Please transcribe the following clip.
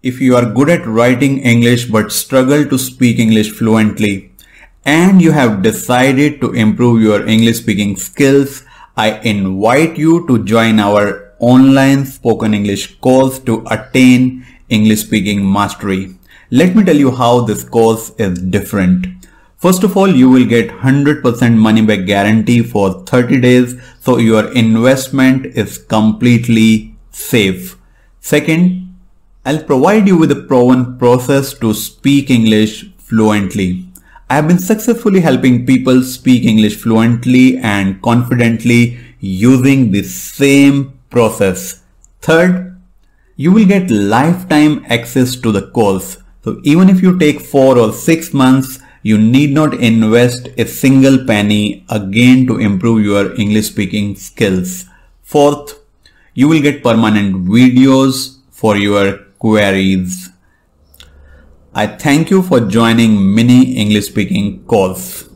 If you are good at writing English but struggle to speak English fluently and you have decided to improve your English speaking skills, I invite you to join our online spoken English course to attain English speaking mastery. Let me tell you how this course is different. First of all, you will get 100% money back guarantee for 30 days. So your investment is completely safe. Second, I'll provide you with a proven process to speak English fluently. I have been successfully helping people speak English fluently and confidently using the same process. Third, you will get lifetime access to the course. So even if you take four or six months, you need not invest a single penny again to improve your English speaking skills. Fourth, you will get permanent videos for your queries. I thank you for joining mini English speaking course.